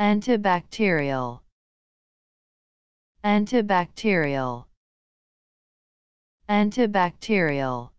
antibacterial antibacterial antibacterial